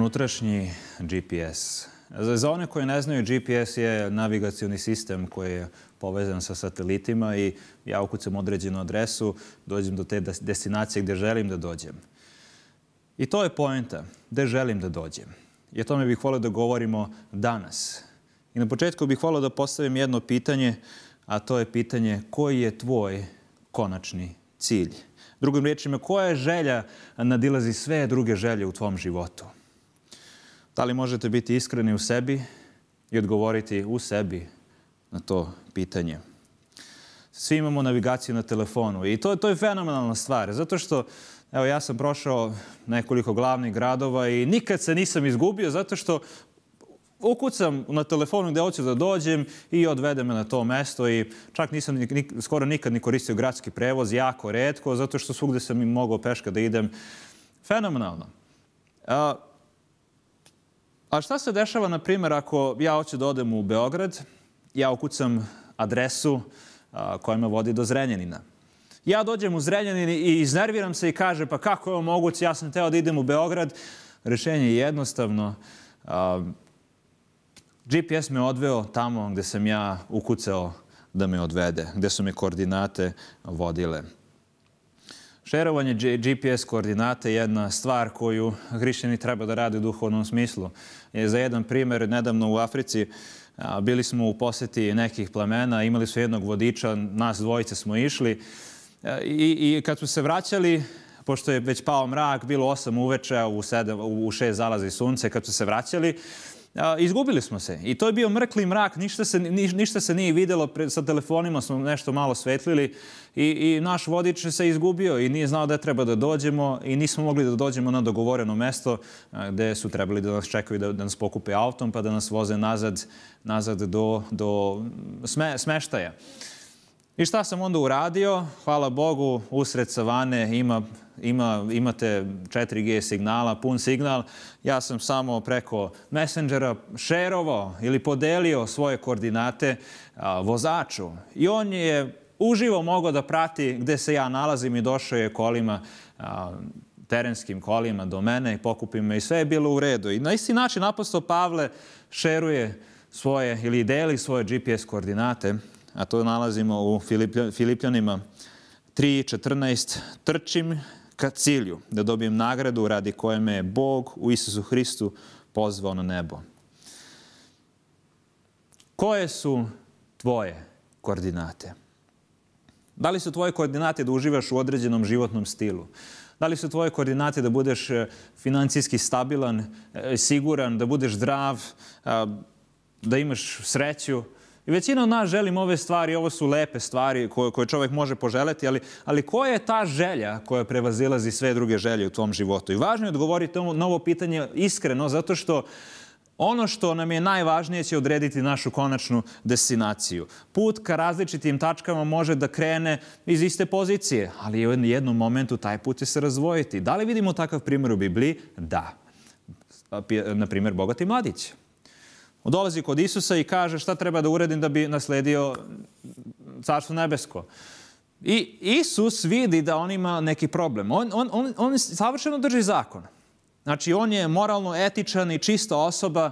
unutrašnji GPS. Za, one koje ne znaju, GPS je navigacioni sistem koji je povezan sa satelitima i ja ukucam određenu adresu, dođem do te destinacije gde želim da dođem. I to je poenta, gde želim da dođem. I o tome bih volio da govorimo danas. I na početku bih volio da postavim jedno pitanje, a to je pitanje koji je tvoj konačni cilj? Drugim rečima, koja je želja nadilazi sve druge želje u tvom životu? Da li možete biti iskreni u sebi i odgovoriti u sebi na to pitanje? Svi imamo navigaciju na telefonu i to, to je fenomenalna stvar, zato što Evo, ja sam prošao nekoliko glavnih gradova i nikad se nisam izgubio zato što ukucam na telefonu gde hoću da dođem i odvede me na to mesto i čak nisam ni, skoro nikad ni koristio gradski prevoz, jako redko, zato što svugde sam i mogao peška da idem. Fenomenalno. A, A šta se dešava, na primjer, ako ja hoću da odem u Beograd, ja ukucam adresu koja me vodi do Zrenjanina. Ja dođem u Zrenjanin i iznerviram se i kaže pa kako je moguće, ja sam teo da idem u Beograd. Rešenje je jednostavno. GPS me odveo tamo gde sam ja ukucao da me odvede, gde su me koordinate vodile. Šerovanje GPS koordinate je jedna stvar koju hrišćani treba da rade u duhovnom smislu. za jedan primer, nedavno u Africi bili smo u poseti nekih plemena, imali su jednog vodiča, nas dvojice smo išli e, i, i kad su se vraćali, pošto je već pao mrak, bilo 8 uveče, u, 7, u 6 zalazi sunce, kad su se vraćali, izgubili smo se. I to je bio mrkli mrak, ništa se, niš, ništa se nije videlo, Pre, sa telefonima smo nešto malo svetlili i, i naš vodič se izgubio i nije znao da treba da dođemo i nismo mogli da dođemo na dogovoreno mesto gde su trebali da nas čekaju da, da nas pokupe autom pa da nas voze nazad, nazad do, do sme, smeštaja. I šta sam onda uradio? Hvala Bogu, usred savane ima, ima, imate 4G signala, pun signal. Ja sam samo preko Messengera šerovao ili podelio svoje koordinate a, vozaču. I on je uživo mogao da prati gde se ja nalazim i došao je kolima a, terenskim kolima do mene i pokupim me i sve je bilo u redu. I na isti način apostol Pavle šeruje svoje ili deli svoje GPS koordinate a to nalazimo u Filipljanima 3.14, trčim ka cilju da dobijem nagradu radi koje me je Bog u Isusu Hristu pozvao na nebo. Koje su tvoje koordinate? Da li su tvoje koordinate da uživaš u određenom životnom stilu? Da li su tvoje koordinate da budeš e, financijski stabilan, e, siguran, da budeš zdrav, da imaš sreću? I većina od nas želim ove stvari, ovo su lepe stvari koje, koje čovjek može poželeti, ali, ali koja je ta želja koja prevazilazi sve druge želje u tom životu? I važno je odgovoriti na ovo pitanje iskreno, zato što ono što nam je najvažnije će odrediti našu konačnu destinaciju. Put ka različitim tačkama može da krene iz iste pozicije, ali u jednom momentu taj put će se razvojiti. Da li vidimo takav primjer u Bibliji? Da. Pa, na primjer, bogati mladić. Dolazi kod Isusa i kaže šta treba da uredim da bi nasledio carstvo nebesko. I Isus vidi da on ima neki problem. On, on, on, on savršeno drži zakon. Znači, on je moralno etičan i čista osoba,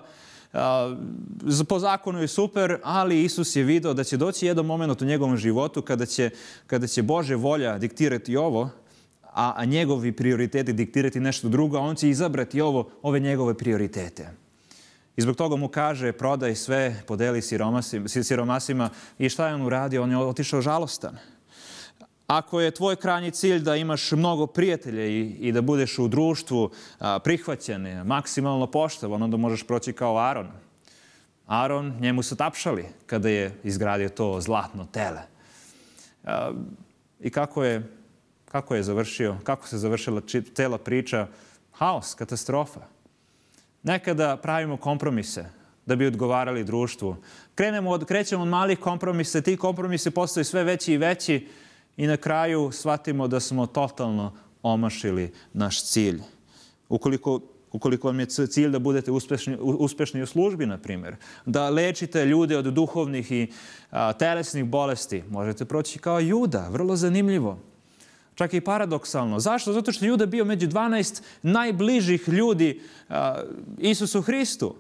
po zakonu je super, ali Isus je video da će doći jedan moment u njegovom životu kada će, kada će Bože volja diktirati ovo, a, a njegovi prioriteti diktirati nešto drugo, a on će izabrati ovo, ove njegove prioritete. I zbog toga mu kaže prodaj sve, podeli siromasima, siromasima i šta je on uradio? On je otišao žalostan. Ako je tvoj krajnji cilj da imaš mnogo prijatelja i, i da budeš u društvu a, prihvaćen, maksimalno poštovan, onda možeš proći kao Aron. Aron, njemu su tapšali kada je izgradio to zlatno tele. A, I kako je, kako je završio, kako se završila cela priča? Haos, katastrofa. Nekada pravimo kompromise da bi odgovarali društvu. Krenemo od, krećemo od malih kompromisa, ti kompromisi postaju sve veći i veći i na kraju shvatimo da smo totalno omašili naš cilj. Ukoliko ukoliko vam je cilj da budete uspešni, uspešni u službi, na primjer, da lečite ljude od duhovnih i a, telesnih bolesti, možete proći kao juda, vrlo zanimljivo. Čak i paradoksalno. Zašto? Zato što Juda bio među 12 najbližih ljudi Isusu Hristu.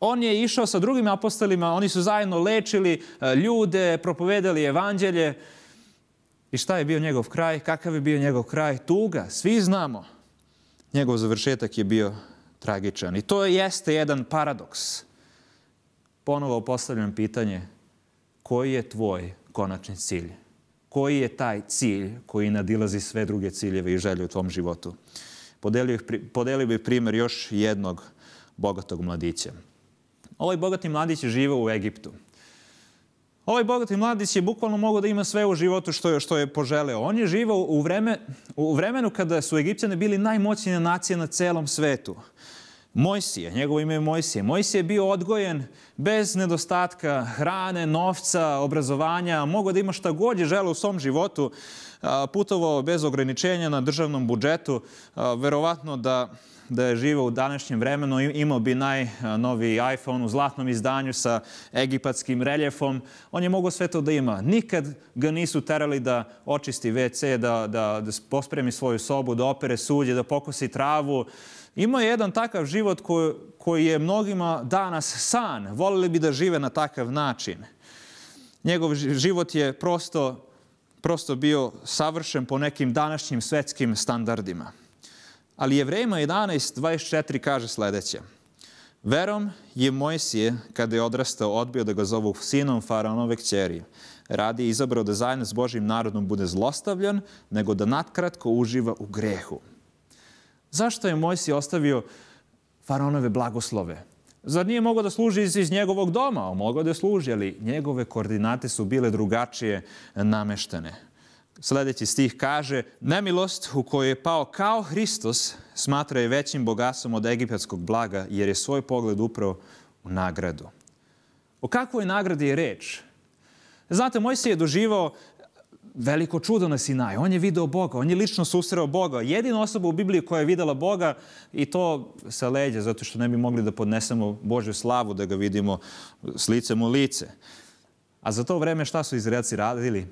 On je išao sa drugim apostolima, oni su zajedno lečili ljude, propovedali evanđelje. I šta je bio njegov kraj? Kakav je bio njegov kraj? Tuga, svi znamo. Njegov završetak je bio tragičan. I to jeste jedan paradoks. Ponovo postavljam pitanje, koji je tvoj konačni cilj? koji je taj cilj koji nadilazi sve druge ciljeve i želje u tvom životu. Podelio, podelio bih primer još jednog bogatog mladića. Ovaj bogati mladić je u Egiptu. Ovaj bogati mladić je bukvalno mogao da ima sve u životu što je, što je poželeo. On je živao u, vreme, u vremenu kada su Egipćani bili najmoćnija nacija na celom svetu. Mojsije, njegovo ime je Mojsije. Mojsije je bio odgojen bez nedostatka hrane, novca, obrazovanja, mogao da ima šta god je želeo u svom životu, putovao bez ograničenja na državnom budžetu, verovatno da da je živao u današnjem vremenu, imao bi najnovi iPhone u zlatnom izdanju sa egipatskim reljefom. On je mogao sve to da ima. Nikad ga nisu terali da očisti WC, da, da, da pospremi svoju sobu, da opere suđe, da pokosi travu. Uh, imao je jedan takav život koji, koji je mnogima danas san. Volili bi da žive na takav način. Njegov život je prosto, prosto bio savršen po nekim današnjim svetskim standardima. Ali Jevrejima 11.24 kaže sledeće. Verom je Mojsije, kada je odrastao, odbio da ga zovu sinom faraonove kćeri. Radi je izabrao da zajedno s Božim narodom bude zlostavljan, nego da natkratko uživa u grehu. Zašto je Mojsi ostavio faraonove blagoslove? Zar nije mogao da služi iz, iz njegovog doma? Mogao da služi, ali njegove koordinate su bile drugačije nameštene. Sledeći stih kaže, nemilost u kojoj je pao kao Hristos smatra je većim bogatstvom od egipatskog blaga, jer je svoj pogled upravo u nagradu. O kakvoj nagradi je reč? Znate, Mojsije je doživao veliko čudo na Sinaju. On je video Boga, on je lično susreo Boga. Jedina osoba u Bibliji koja je videla Boga i to sa leđa, zato što ne bi mogli da podnesemo Božju slavu, da ga vidimo s licem u lice. A za to vreme šta su Izraelci radili?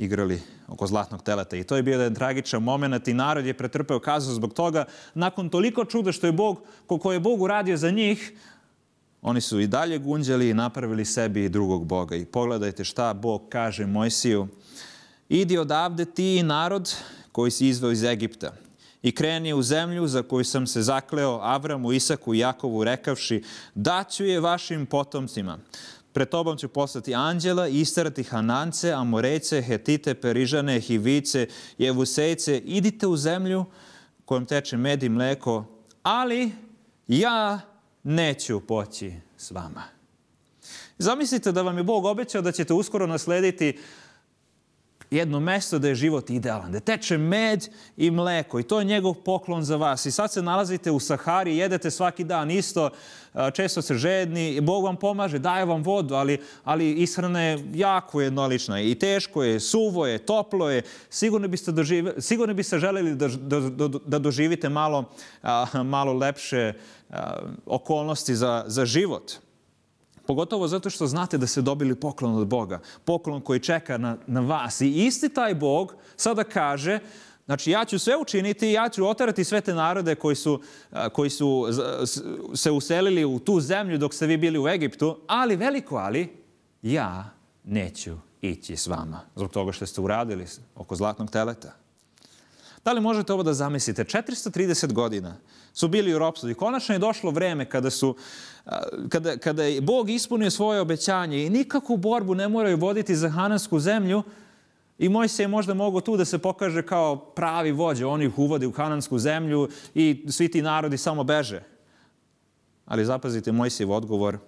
igrali oko Zlatnog teleta. I to je bio jedan tragičan moment i narod je pretrpeo kaznu zbog toga. Nakon toliko čuda što je Bog, koliko je Bog uradio za njih, oni su i dalje gunđali i napravili sebi i drugog Boga. I pogledajte šta Bog kaže Mojsiju idi odavde ti i narod koji si izveo iz Egipta i kreni u zemlju za koju sam se zakleo Avramu, Isaku i Jakovu rekavši daću je vašim potomcima. Pred tobom ću poslati anđela i istarati Hanance, Amorejce, Hetite, Perižane, Hivice, Jevusejce. Idite u zemlju kojom teče med i mleko, ali ja neću poći s vama. Zamislite da vam je Bog obećao da ćete uskoro naslediti jedno mesto da je život idealan, da teče med i mleko i to je njegov poklon za vas. I sad se nalazite u Sahari, jedete svaki dan isto, često se žedni, Bog vam pomaže, daje vam vodu, ali, ali ishrana je jako jednolična i teško je, suvo je, toplo je. Sigurno biste, doživi, sigurno biste želeli da, da, da, da doživite malo, a, malo lepše a, okolnosti za, za život. Pogotovo zato što znate da ste dobili poklon od Boga. Poklon koji čeka na, na vas. I isti taj Bog sada kaže Znači, ja ću sve učiniti, ja ću otarati sve te narode koji su, koji su se uselili u tu zemlju dok ste vi bili u Egiptu, ali veliko ali, ja neću ići s vama zbog toga što ste uradili oko zlatnog teleta. Da li možete ovo da zamislite? 430 godina su bili u ropstvu i konačno je došlo vreme kada su kada, kada je Bog ispunio svoje obećanje i nikakvu borbu ne moraju voditi za Hanansku zemlju, I se je možda mogo tu da se pokaže kao pravi vođa. On ih uvodi u kanansku zemlju i svi ti narodi samo beže. Ali zapazite je odgovor.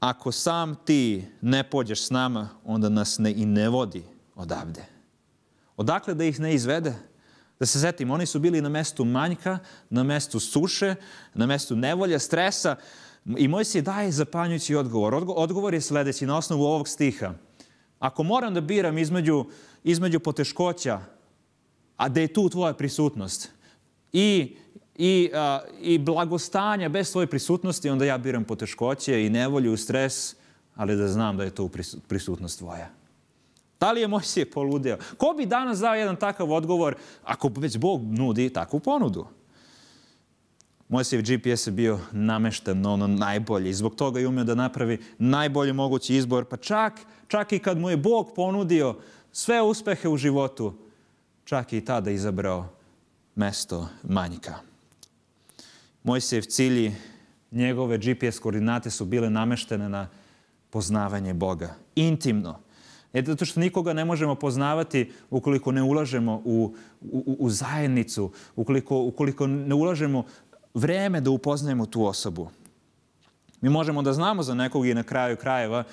Ako sam ti ne pođeš s nama, onda nas ne i ne vodi odavde. Odakle da ih ne izvede? Da se setim, oni su bili na mestu manjka, na mestu suše, na mestu nevolja, stresa i moj se daje zapanjujući odgovor. Odgovor je sledeći na osnovu ovog stiha. Ako moram da biram između, između poteškoća, a da je tu tvoja prisutnost, i, i, a, i blagostanja bez tvoje prisutnosti, onda ja biram poteškoće i nevolju, stres, ali da znam da je to prisutnost tvoja. Da li je Mojsije poludeo? Ko bi danas dao jedan takav odgovor ako već Bog nudi takvu ponudu? Mojsijev GPS je bio namešten na ono najbolje i zbog toga je umeo da napravi najbolji mogući izbor. Pa čak, čak i kad mu je Bog ponudio sve uspehe u životu, čak i tada izabrao mesto manjka. Mojsijev cilji, njegove GPS koordinate su bile nameštene na poznavanje Boga. Intimno, E, zato što nikoga ne možemo poznavati ukoliko ne ulažemo u, u, u zajednicu, ukoliko, ukoliko ne ulažemo vreme da upoznajemo tu osobu. Mi možemo da znamo za nekog i na kraju krajeva,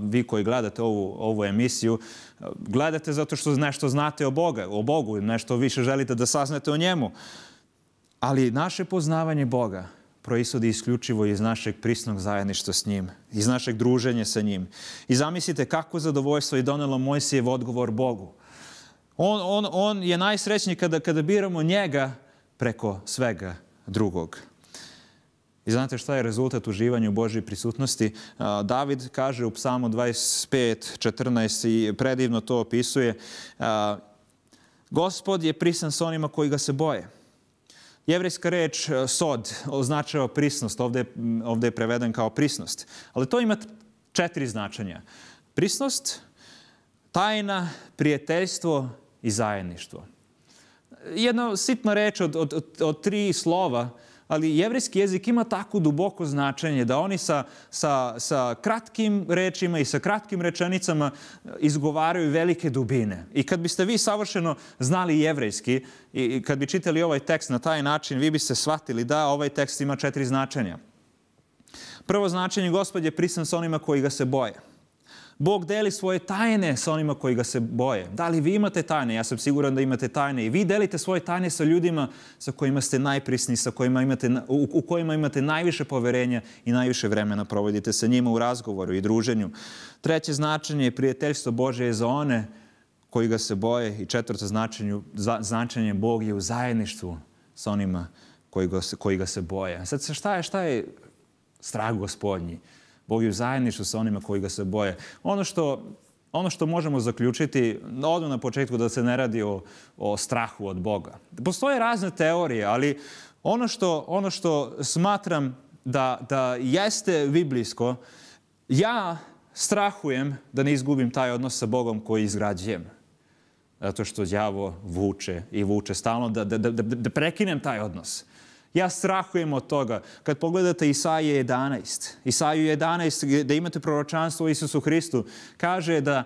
vi koji gledate ovu, ovu emisiju, gledate zato što nešto znate o, Boga, o Bogu, nešto više želite da saznate o njemu. Ali naše poznavanje Boga proizvodi isključivo iz našeg prisnog zajedništva s njim, iz našeg druženja sa njim. I zamislite kako zadovoljstvo je donelo Mojsijev odgovor Bogu. On, on, on je najsrećniji kada, kada biramo njega preko svega drugog. I znate šta je rezultat uživanja u Božoj prisutnosti? David kaže u psalmu 25, 14 i predivno to opisuje. Gospod je prisan s onima koji ga se boje. Jevrijska reč e, sod označava prisnost, ovde, ovde je preveden kao prisnost. Ali to ima četiri značenja. Prisnost, tajna, prijateljstvo i zajedništvo. Jedna sitna reč od, od, od, od tri slova uh, ali jevrijski jezik ima tako duboko značenje da oni sa, sa, sa kratkim rečima i sa kratkim rečenicama eh, izgovaraju velike dubine. I kad biste vi savršeno znali jevrejski i kad bi čitali ovaj tekst na taj način, vi biste shvatili da ovaj tekst ima četiri značenja. Prvo značenje, gospod je prisan sa onima koji ga se boje – Bog deli svoje tajne sa onima koji ga se boje. Da li vi imate tajne? Ja sam siguran da imate tajne. I vi delite svoje tajne sa ljudima sa kojima ste najprisni, sa kojima imate, u, kojima imate najviše poverenja i najviše vremena provodite sa njima u razgovoru i druženju. Treće značenje je prijateljstvo Bože je za one koji ga se boje. I četvrto značenje, značenje Bog je u zajedništvu sa onima koji ga, koji ga se boje. Sad, šta je, šta je strah gospodnji? Bog je u zajedništvu sa onima koji ga se boje. Ono što ono što možemo zaključiti, odmah na početku da se ne radi o, o strahu od Boga. Postoje razne teorije, ali ono što, ono što smatram da, da jeste biblijsko, ja strahujem da ne izgubim taj odnos sa Bogom koji izgrađujem. Zato što djavo vuče i vuče stalno da, da, da, da, da prekinem taj odnos. Ja strahujem od toga. Kad pogledate Isaije 11, Isaiju 11, da imate proročanstvo o Isusu Hristu, kaže da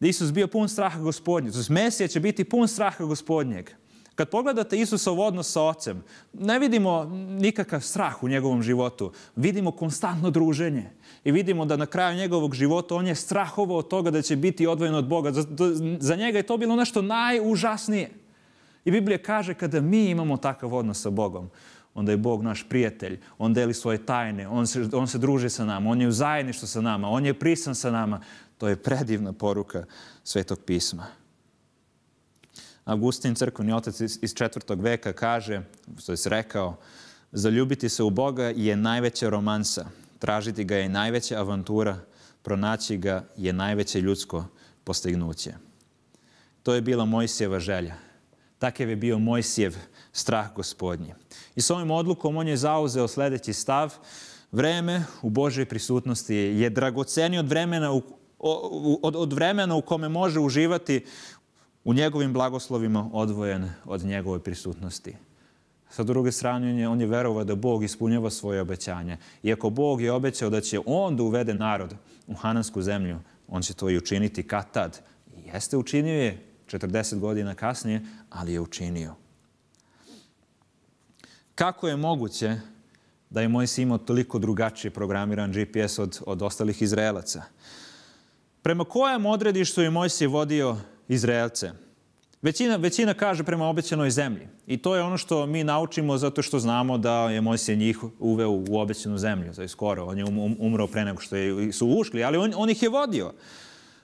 Isus bio pun straha gospodnjeg. Znači, Mesija će biti pun straha gospodnjeg. Kad pogledate Isusov odnos sa ocem, ne vidimo nikakav strah u njegovom životu. Vidimo konstantno druženje. I vidimo da na kraju njegovog života on je strahovao od toga da će biti odvojen od Boga. Za, za njega je to bilo nešto najužasnije. I Biblija kaže kada mi imamo takav odnos sa Bogom, onda je Bog naš prijatelj, on deli svoje tajne, on se, on se druži sa nama, on je u zajedništu sa nama, on je prisan sa nama. To je predivna poruka Svetog pisma. Augustin, crkveni otac iz četvrtog veka, kaže, što je rekao, zaljubiti se u Boga je najveća romansa, tražiti ga je najveća avantura, pronaći ga je najveće ljudsko postignuće. To je bila Mojsijeva želja. Takav je bio Mojsijev strah gospodnji. I s ovim odlukom on je zauzeo sledeći stav, vreme u Božoj prisutnosti je dragoceni od vremena u, od, od vremena u kome može uživati u njegovim blagoslovima odvojen od njegove prisutnosti. Sa druge strane, on je, on je verovao da Bog ispunjava svoje obećanje. Iako Bog je obećao da će on da uvede narod u Hanansku zemlju, on će to i učiniti kad tad. jeste učinio je 40 godina kasnije, ali je učinio kako je moguće da je sin imao toliko drugačije programiran GPS od, od ostalih Izraelaca? Prema kojem odredištu je sin vodio Izraelce? Većina, većina kaže prema obećanoj zemlji. I to je ono što mi naučimo zato što znamo da je Mojsije njih uveo u obećanu zemlju, za skoro. On je um, um, umro pre nego što je, su ušli, ali on, on ih je vodio.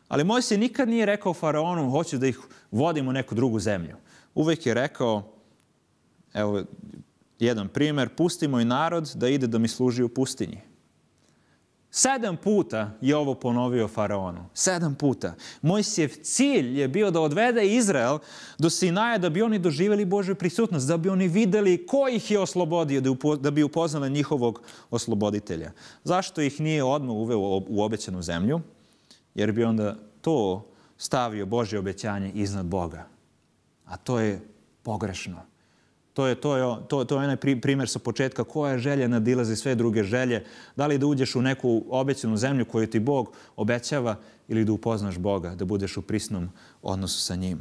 Ali Mojsije nikad nije rekao faraonu, hoću da ih vodim u neku drugu zemlju. Uvek je rekao, evo, Jedan primer, pustimo i narod da ide da mi služi u pustinji. Sedam puta je ovo ponovio Faraonu. Sedam puta. Mojsijev cilj je bio da odvede Izrael do Sinaja da bi oni doživjeli Božju prisutnost, da bi oni videli ko ih je oslobodio, da, da bi upoznali njihovog osloboditelja. Zašto ih nije odmah uveo u obećanu zemlju? Jer bi onda to stavio Božje obećanje iznad Boga. A to je pogrešno. To je, to je, to, to je onaj primer sa početka. Koja je želja nadilazi sve druge želje? Da li da uđeš u neku obećanu zemlju koju ti Bog obećava ili da upoznaš Boga, da budeš u prisnom odnosu sa njim?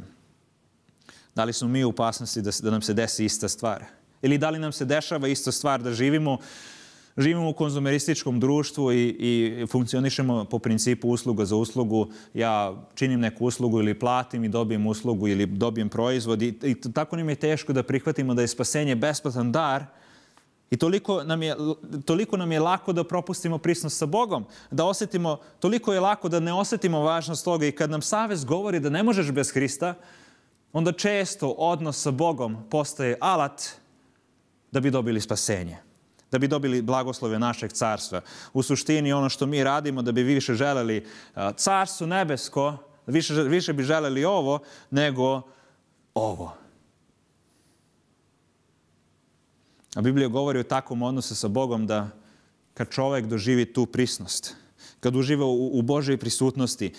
Da li smo mi u opasnosti da, da nam se desi ista stvar? Ili da li nam se dešava ista stvar da živimo živimo u konzumerističkom društvu i, i funkcionišemo po principu usluga za uslugu. Ja činim neku uslugu ili platim i dobijem uslugu ili dobijem proizvod. I, i tako nam je teško da prihvatimo da je spasenje besplatan dar, I toliko nam, je, toliko nam je lako da propustimo prisnost sa Bogom, da osetimo, toliko je lako da ne osetimo važnost toga i kad nam savez govori da ne možeš bez Hrista, onda često odnos sa Bogom postaje alat da bi dobili spasenje da bi dobili blagoslove našeg carstva. U suštini ono što mi radimo da bi više želeli e, carstvo nebesko, više, više bi želeli ovo nego ovo. A Biblija govori o takvom odnosu sa Bogom da kad čovek doživi tu prisnost – kad uživa u, Božoj prisutnosti.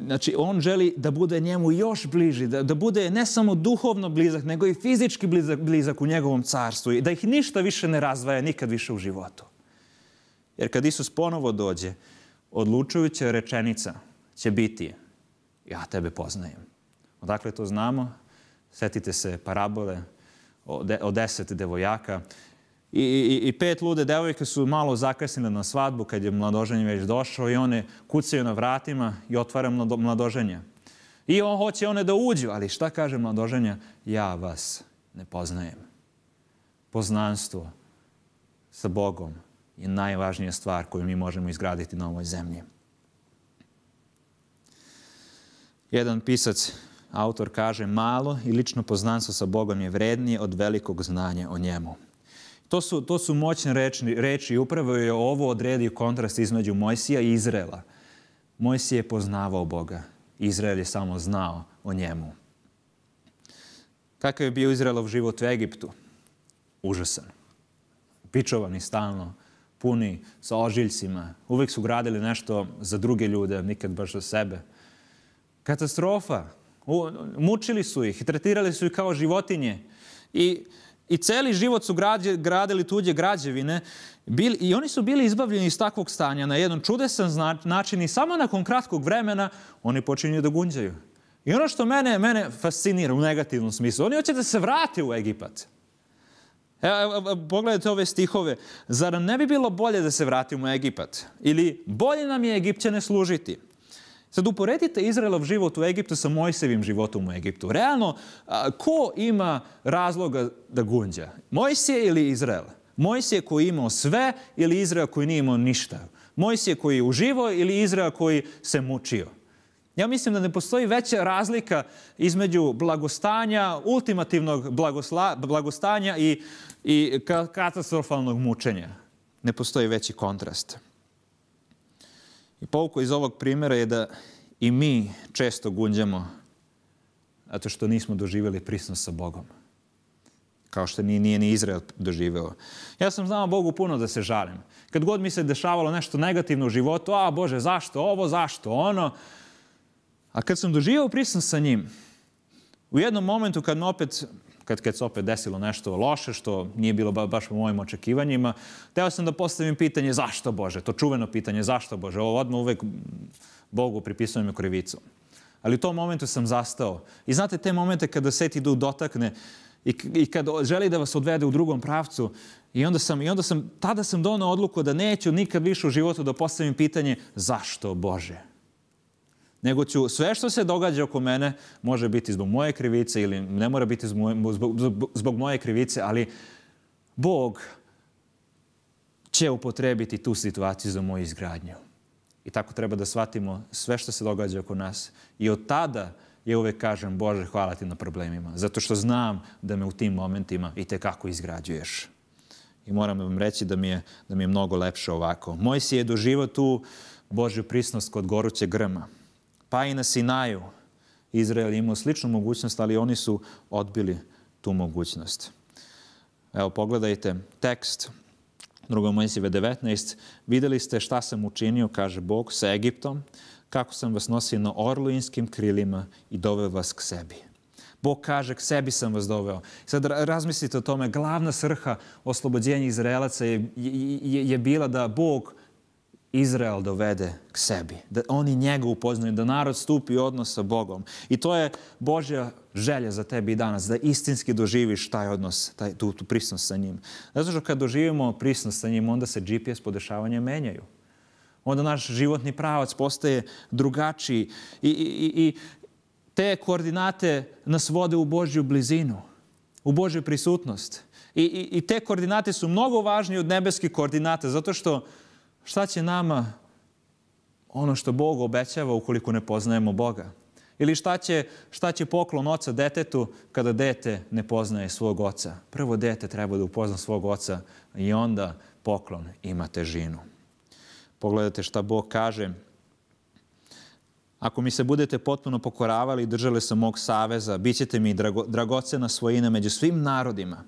Znači, on želi da bude njemu još bliži, da, da bude ne samo duhovno blizak, nego i fizički blizak, blizak u njegovom carstvu i da ih ništa više ne razvaja nikad više u životu. Jer kad Isus ponovo dođe, odlučujuća rečenica će biti ja tebe poznajem. Odakle to znamo? Setite se parabole o, de, o deset devojaka I, i, I pet lude devojke su malo zakasnile na svadbu kad je mladoženje već došao i one kucaju na vratima i otvara mlado, mladoženja. I on hoće one da uđu, ali šta kaže mladoženja? Ja vas ne poznajem. Poznanstvo sa Bogom je najvažnija stvar koju mi možemo izgraditi na ovoj zemlji. Jedan pisac, autor kaže, malo i lično poznanstvo sa Bogom je vrednije od velikog znanja o njemu. To su, to su moćne reči, reči. Upravo je ovo odredio kontrast između Mojsija i Izrela. Mojsije je poznavao Boga. Izrael je samo znao o njemu. Kakav je bio Izraelov život u Egiptu? Užasan. Pičovani stalno, puni sa ožiljcima. Uvijek su gradili nešto za druge ljude, nikad baš za sebe. Katastrofa. Mučili su ih tretirali su ih kao životinje. I i celi život su građe, gradili tuđe građevine bili, i oni su bili izbavljeni iz takvog stanja na jedan čudesan način i samo nakon kratkog vremena oni počinju da gunđaju. I ono što mene, mene fascinira u negativnom smislu, oni hoće da se vrate u Egipat. Evo, pogledajte ove stihove. Zar ne bi bilo bolje da se vratimo u Egipat? Ili bolje nam je Egipćane služiti? Sad uporedite Izraelov život u Egiptu sa Mojsevim životom u Egiptu. Realno, a, ko ima razloga da gunđa? Mojsije ili Izrael? Mojsije koji je imao sve ili Izrael koji nije imao ništa? Mojsije koji je uživo ili Izrael koji se mučio? Ja mislim da ne postoji veća razlika između blagostanja, ultimativnog blagosla, blagostanja i, i katastrofalnog mučenja. Ne postoji veći kontrast. I pouka iz ovog primjera je da i mi često gunđamo zato što nismo doživjeli prisnost sa Bogom. Kao što nije, nije ni Izrael doživeo. Ja sam znao Bogu puno da se žalim. Kad god mi se dešavalo nešto negativno u životu, a Bože, zašto ovo, zašto ono? A kad sam doživio prisnost sa njim, u jednom momentu kad me opet kad, kad se opet desilo nešto loše, što nije bilo ba, baš po mojim očekivanjima, teo sam da postavim pitanje zašto Bože, to čuveno pitanje zašto Bože, ovo odmah uvek Bogu pripisujem je krivicu. Ali u tom momentu sam zastao. I znate te momente kada set idu dotakne i, i kad želi da vas odvede u drugom pravcu, I onda sam, i onda sam, tada sam donao odluku da neću nikad više u životu da postavim pitanje zašto Bože? nego ću sve što se događa oko mene može biti zbog moje krivice ili ne mora biti zbog, zbog, zbog moje krivice, ali Bog će upotrebiti tu situaciju za moju izgradnju. I tako treba da shvatimo sve što se događa oko nas. I od tada ja uvek kažem, Bože, hvala ti na problemima, zato što znam da me u tim momentima i te kako izgrađuješ. I moram vam reći da mi je, da mi je mnogo lepše ovako. si je doživo tu Božju prisnost kod gorućeg grma. Pa i na Sinaju Izrael imao sličnu mogućnost, ali oni su odbili tu mogućnost. Evo, pogledajte tekst 2. Mojsijeve 19. Videli ste šta sam učinio, kaže Bog, sa Egiptom, kako sam vas nosio na orluinskim krilima i doveo vas k sebi. Bog kaže, k sebi sam vas doveo. Sad razmislite o tome, glavna srha oslobođenja Izraelaca je, je, je bila da Bog Izrael dovede k sebi, da oni njega upoznaju, da narod stupi u odnos sa Bogom. I to je Božja želja za tebi i danas, da istinski doživiš taj odnos, taj, tu, tu prisnost sa njim. Zato što kad doživimo prisnost sa njim, onda se GPS podešavanja menjaju. Onda naš životni pravac postaje drugačiji i, i, i te koordinate nas vode u Božju blizinu, u Božju prisutnost. I, i, i te koordinate su mnogo važnije od nebeskih koordinate, zato što Šta će nama ono što Bog obećava ukoliko ne poznajemo Boga? Ili šta će, šta će poklon oca detetu kada dete ne poznaje svog oca? Prvo dete treba da upozna svog oca i onda poklon ima težinu. Pogledajte šta Bog kaže. Ako mi se budete potpuno pokoravali i držali se mog saveza, bit ćete mi drago, dragocena svojina među svim narodima.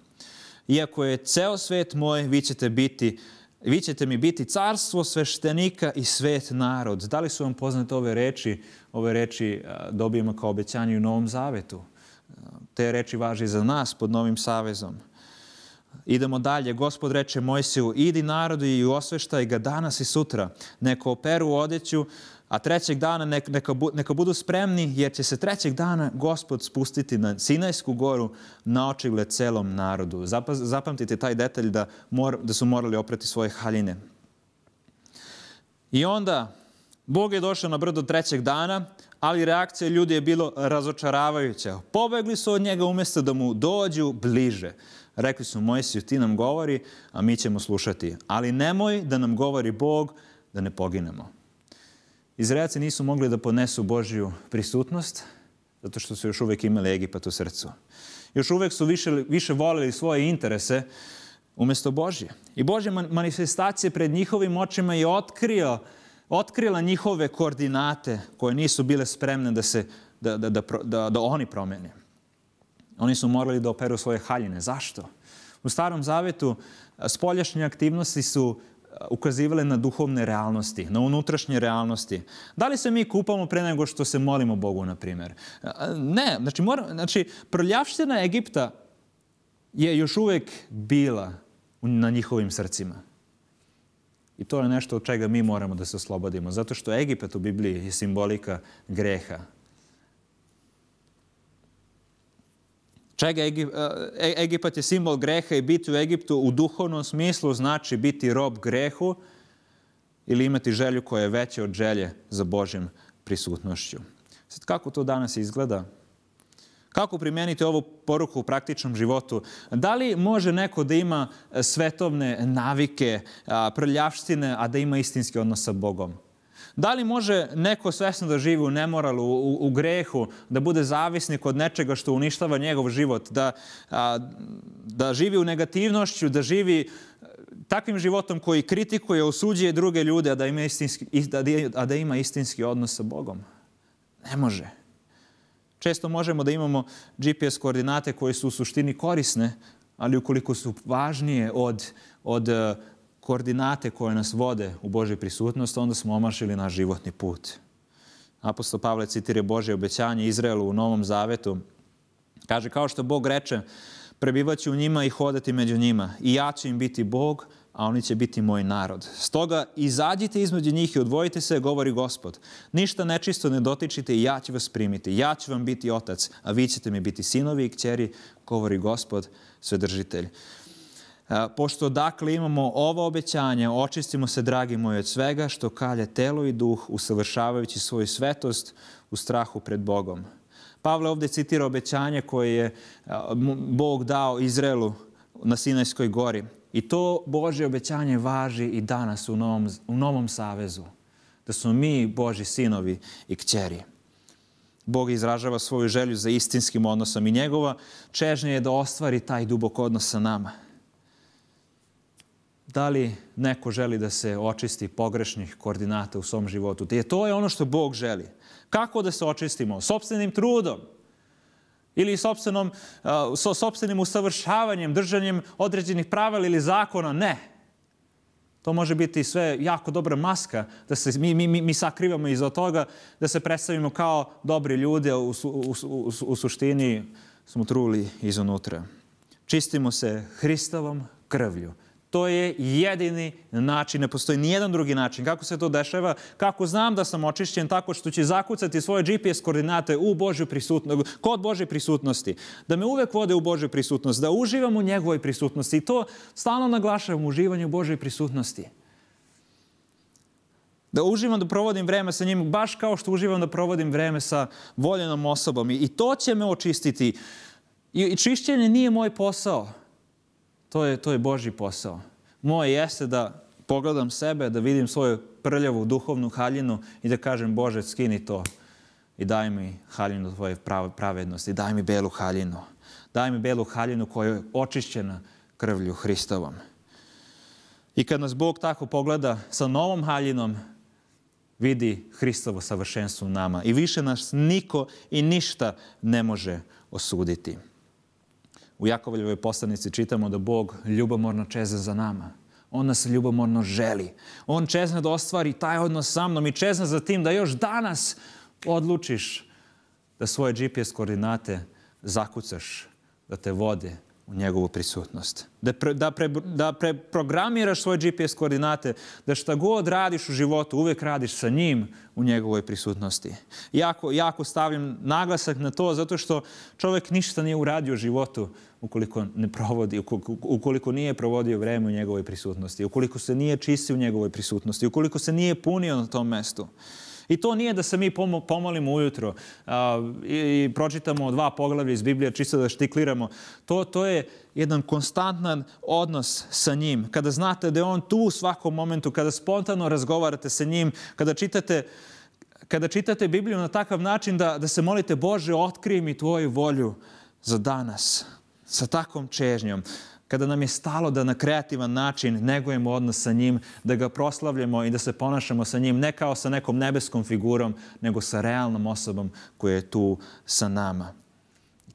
Iako je ceo svet moj, vi ćete biti vi ćete mi biti carstvo sveštenika i svet narod. Da li su vam poznate ove reči? Ove reči dobijemo kao obećanje u Novom Zavetu. Te reči važi za nas pod Novim Savezom. Idemo dalje. Gospod reče Mojsiju, idi narodu i osveštaj ga danas i sutra. Neko operu odeću, a trećeg dana neka, neka budu spremni, jer će se trećeg dana Gospod spustiti na Sinajsku goru na očigled celom narodu. Zapamtite taj detalj da, mor, da su morali oprati svoje haljine. I onda, Bog je došao na brdo trećeg dana, ali reakcija ljudi je bilo razočaravajuća. Pobegli su od njega umjesto da mu dođu bliže. Rekli su Mojsiju, ti nam govori, a mi ćemo slušati. Ali nemoj da nam govori Bog da ne poginemo. Izraelci nisu mogli da podnesu Božju prisutnost, zato što su još uvek imali Egipat u srcu. Još uvek su više, više voljeli svoje interese umesto Božje. I Božja manifestacije pred njihovim očima je otkrio, otkrila njihove koordinate koje nisu bile spremne da, se, da, da, da, da, da oni promene. Oni su morali da operu svoje haljine. Zašto? U Starom Zavetu spoljašnje aktivnosti su ukazivale na duhovne realnosti, na unutrašnje realnosti. Da li se mi kupamo pre nego što se molimo Bogu, na primjer? Ne, znači, mora, znači prljavština Egipta je još uvijek bila na njihovim srcima. I to je nešto od čega mi moramo da se oslobodimo, zato što Egipat u Bibliji je simbolika greha, čega Egip, e, e, Egipat je simbol greha i biti u Egiptu u duhovnom smislu znači biti rob grehu ili imati želju koja je veća od želje za Božjim prisutnošću. Sad, kako to danas izgleda? Kako primeniti ovu poruku u praktičnom životu? Da li može neko da ima svetovne navike, prljavštine, a da ima istinski odnos sa Bogom? Da li može neko svesno da živi u nemoralu, u, u grehu, da bude zavisnik od nečega što uništava njegov život, da, a, da živi u negativnošću, da živi e, takvim životom koji kritikuje, osuđuje druge ljude, a da ima istinski, da, a da ima istinski odnos sa Bogom? Ne može. Često možemo da imamo GPS koordinate koje su u suštini korisne, ali ukoliko su važnije od, od uh, koordinate koje nas vode u Božju prisutnost, onda smo omašili naš životni put. Apostol Pavle citira Božje obećanje Izraelu u Novom Zavetu. Kaže, kao što Bog reče, prebivaću u njima i hodati među njima. I ja ću im biti Bog, a oni će biti moj narod. Stoga izađite između njih i odvojite se, govori gospod. Ništa nečisto ne dotičite i ja ću vas primiti. Ja ću vam biti otac, a vi ćete mi biti sinovi i kćeri, govori gospod, svedržitelj. E, pošto dakle imamo ovo obećanje, očistimo se, dragi moji, od svega što kalja telo i duh, usavršavajući svoju svetost u strahu pred Bogom. Pavle ovde citira obećanje koje je e, Bog dao Izrelu na Sinajskoj gori. I to Božje obećanje važi i danas u Novom, u novom Savezu. Da smo mi Boži sinovi i kćeri. Bog izražava svoju želju za istinskim odnosom i njegova čežnja je da ostvari taj dubok odnos sa nama da li neko želi da se očisti pogrešnih koordinata u svom životu. Te to je ono što Bog želi. Kako da se očistimo? Sobstvenim trudom ili sobstvenom, so, sobstvenim usavršavanjem, držanjem određenih pravila ili zakona. Ne. To može biti sve jako dobra maska, da se mi, mi, mi sakrivamo iza toga, da se predstavimo kao dobri a u, u, u, u suštini smo truli unutra. Čistimo se Hristovom krvlju. To je jedini način, ne postoji nijedan drugi način. Kako se to dešava? Kako znam da sam očišćen? Tako što će zakucati svoje GPS koordinate u Božju prisutnost, kod Božje prisutnosti. Da me uvek vode u Božju prisutnost, da uživam u njegovoj prisutnosti. I to stalno naglašavam, uživanju u Božoj prisutnosti. Da uživam da provodim vreme sa njim, baš kao što uživam da provodim vreme sa voljenom osobom. I to će me očistiti. I čišćenje nije moj posao to je, to je Boži posao. Moje jeste da pogledam sebe, da vidim svoju prljavu duhovnu haljinu i da kažem Bože, skini to i daj mi haljinu tvoje pravednosti, daj mi belu haljinu. Daj mi belu haljinu koja je očišćena krvlju Hristovom. I kad nas Bog tako pogleda sa novom haljinom, vidi Hristovo savršenstvo u nama. I više nas niko i ništa ne može osuditi. U Jakovljevoj poslanici čitamo da Bog ljubomorno čeze za nama. On nas ljubomorno želi. On čezne da ostvari taj odnos sa mnom i čezne za tim da još danas odlučiš da svoje GPS koordinate zakucaš, da te vode u njegovu prisutnost. Da, pre, da, pre, da preprogramiraš svoje GPS koordinate, da šta god radiš u životu, uvek radiš sa njim u njegovoj prisutnosti. Jako, jako stavljam naglasak na to zato što čovek ništa nije uradio u životu ukoliko ne provodi, ukoliko nije provodio vreme u njegovoj prisutnosti, ukoliko se nije čistio u njegovoj prisutnosti, ukoliko se nije punio na tom mestu. I to nije da se mi pomolimo ujutro a, i, i pročitamo dva poglavlja iz Biblije čisto da štikliramo. To, to je jedan konstantan odnos sa njim. Kada znate da je on tu u svakom momentu, kada spontano razgovarate sa njim, kada čitate kada čitate Bibliju na takav način da, da se molite Bože, otkrij mi tvoju volju za danas sa takvom čežnjom, kada nam je stalo da na kreativan način negujemo odnos sa njim, da ga proslavljamo i da se ponašamo sa njim, ne kao sa nekom nebeskom figurom, nego sa realnom osobom koja je tu sa nama.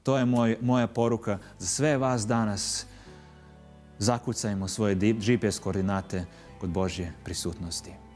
to je moj, moja poruka za sve vas danas. Zakucajmo svoje GPS koordinate kod Božje prisutnosti.